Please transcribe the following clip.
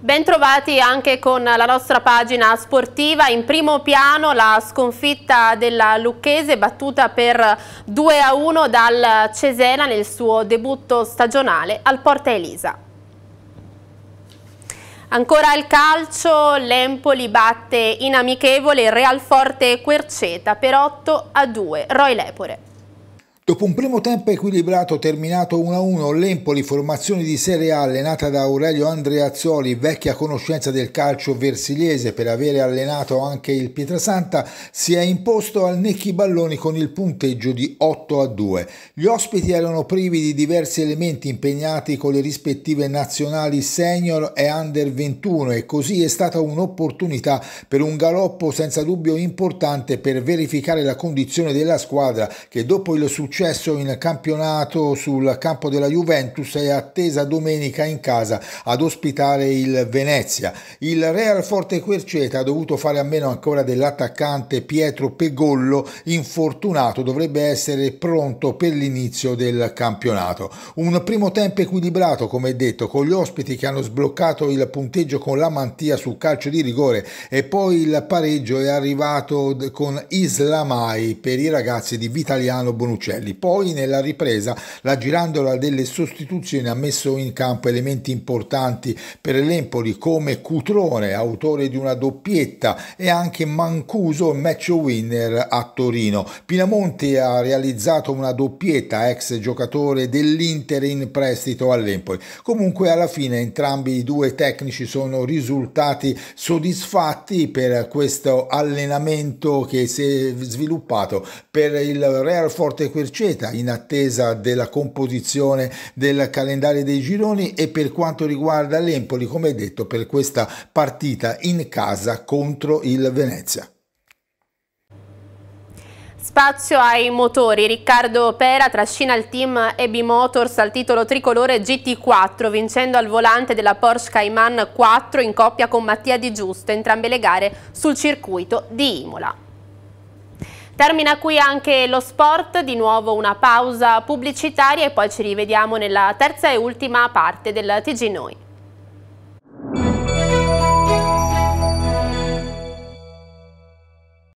Bentrovati anche con la nostra pagina sportiva, in primo piano la sconfitta della Lucchese battuta per 2 a 1 dal Cesena nel suo debutto stagionale al Porta Elisa. Ancora il calcio, l'Empoli batte in amichevole Real Forte Querceta per 8 a 2, Roy Lepore. Dopo un primo tempo equilibrato terminato 1-1, l'Empoli, formazione di Serie A allenata da Aurelio Andreazzoli, vecchia conoscenza del calcio versiliese per avere allenato anche il Pietrasanta, si è imposto al Necchi Balloni con il punteggio di 8-2. Gli ospiti erano privi di diversi elementi impegnati con le rispettive nazionali senior e under 21 e così è stata un'opportunità per un galoppo senza dubbio importante per verificare la condizione della squadra che dopo il successo successo in campionato sul campo della Juventus è attesa domenica in casa ad ospitare il Venezia. Il Real Forte Querceta ha dovuto fare a meno ancora dell'attaccante Pietro Pegollo, infortunato, dovrebbe essere pronto per l'inizio del campionato. Un primo tempo equilibrato, come detto, con gli ospiti che hanno sbloccato il punteggio con la mantia sul calcio di rigore e poi il pareggio è arrivato con Islamai per i ragazzi di Vitaliano Bonucci. Martinelli. Poi nella ripresa la girandola delle sostituzioni ha messo in campo elementi importanti per l'Empoli come Cutrone, autore di una doppietta, e anche Mancuso, match winner a Torino. Pinamonti ha realizzato una doppietta, ex giocatore dell'Inter in prestito all'Empoli. Comunque alla fine entrambi i due tecnici sono risultati soddisfatti per questo allenamento che si è sviluppato per il Real Forte Cerceta in attesa della composizione del calendario dei gironi e per quanto riguarda l'Empoli, come detto, per questa partita in casa contro il Venezia. Spazio ai motori, Riccardo Pera trascina il team EB Motors al titolo tricolore GT4 vincendo al volante della Porsche Cayman 4 in coppia con Mattia Di Giusto, entrambe le gare sul circuito di Imola. Termina qui anche lo sport, di nuovo una pausa pubblicitaria e poi ci rivediamo nella terza e ultima parte del TG Noi.